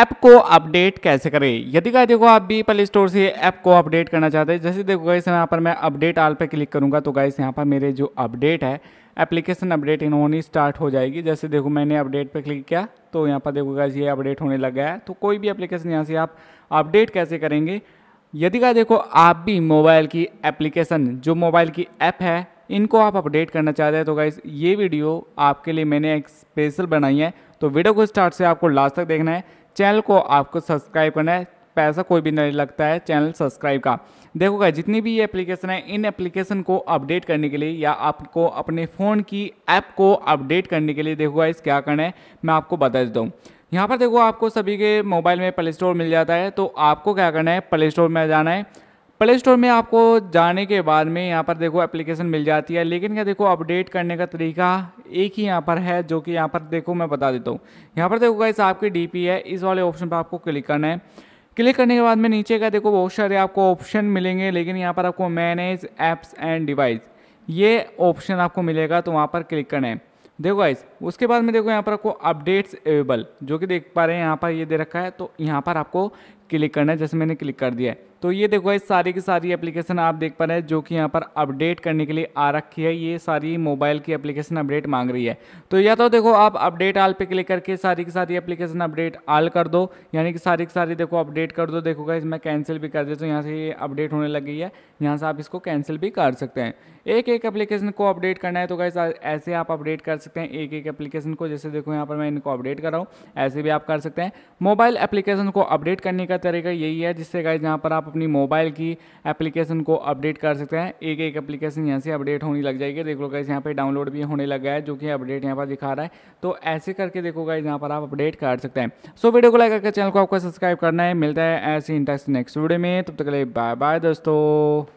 app को update कैसे करें यदि का देखो आप भी प्ले स्टोर से ऐप को अपडेट करना चाहते हैं जैसे देखो गाइस यहाँ पर मैं अपडेट आल पर क्लिक करूँगा तो गाइस यहाँ पर मेरे जो अपडेट है एप्लीकेशन अपडेट इन्होंने स्टार्ट हो जाएगी जैसे देखो मैंने अपडेट पर क्लिक किया तो यहाँ पर देखो गाइस ये अपडेट होने लग गया है तो कोई भी एप्लीकेशन यहाँ से आप अपडेट कैसे करेंगे यदि का देखो आप भी मोबाइल की एप्लीकेशन जो मोबाइल की ऐप है इनको आप अपडेट करना चाहते हैं तो गाइस ये वीडियो आपके लिए मैंने एक स्पेशल बनाई है तो वीडियो को स्टार्ट से आपको लास्ट तक देखना है चैनल को आपको सब्सक्राइब करना है पैसा कोई भी नहीं लगता है चैनल सब्सक्राइब का देखोगा जितनी भी ये एप्लीकेशन है इन एप्लीकेशन को अपडेट करने के लिए या आपको अपने फ़ोन की ऐप को अपडेट करने के लिए देखोगा इस क्या करना है मैं आपको बता देता हूँ यहाँ पर देखो आपको सभी के मोबाइल में प्ले स्टोर मिल जाता है तो आपको क्या करना है प्ले स्टोर में जाना है प्ले स्टोर में आपको जाने के बाद में यहाँ पर देखो एप्लीकेशन मिल जाती है लेकिन क्या देखो अपडेट करने का तरीका एक ही यहाँ पर है जो कि यहाँ पर देखो मैं बता देता हूँ यहाँ पर देखो इस आपकी डी है इस वाले ऑप्शन पर आपको क्लिक करना है क्लिक करने के बाद में नीचे का देखो बहुत सारे आपको ऑप्शन मिलेंगे लेकिन यहाँ पर आपको मैनेज ऐप्स एंड डिवाइस ये ऑप्शन आपको मिलेगा तो वहाँ पर क्लिक करना है देखो गाइस उसके बाद में देखो यहाँ पर आपको अपडेट्स अवेलेबल जो कि देख पा रहे हैं यहाँ पर ये दे रखा है तो यहाँ पर आपको क्लिक करना है जैसे मैंने क्लिक कर दिया है तो ये देखो इस सारी की सारी एप्लीकेशन आप देख पा रहे हैं जो कि यहाँ पर अपडेट करने के लिए आ रखी है ये सारी मोबाइल की एप्लीकेशन अपडेट मांग रही है तो या तो देखो आप अपडेट आल पे क्लिक करके सारी की सारी एप्लीकेशन अपडेट आल कर दो यानी कि सारी की सारी देखो अपडेट कर दो देखो इसमें कैंसिल भी कर देता तो यहाँ से ये अपडेट होने लग गई है यहाँ से आप इसको कैंसिल भी कर सकते हैं एक एक एप्लीकेशन को अपडेट करना है तो कैसे ऐसे आप अपडेट कर सकते हैं एक एक एप्लीकेशन को जैसे देखो यहाँ पर मैं इनको अपडेट कर रहा हूँ ऐसे भी आप कर सकते हैं मोबाइल एप्लीकेशन को अपडेट करने का का तरीका यही है जिससे गाइज यहाँ पर आप अपनी मोबाइल की एप्लीकेशन को अपडेट कर सकते हैं एक एक एप्लीकेशन यहाँ से अपडेट होने लग जाएगी देख लो गाइज यहाँ पर डाउनलोड भी होने लग गया है जो कि अपडेट यहाँ पर दिखा रहा है तो ऐसे करके देखो गाइज यहाँ पर आप अपडेट कर सकते हैं सो वीडियो को लाइक करके चैनल को आपको सब्सक्राइब करना है मिलता है ऐसे इंटरेस्ट नेक्स्ट वीडियो में तब तक के बाय बाय दोस्तों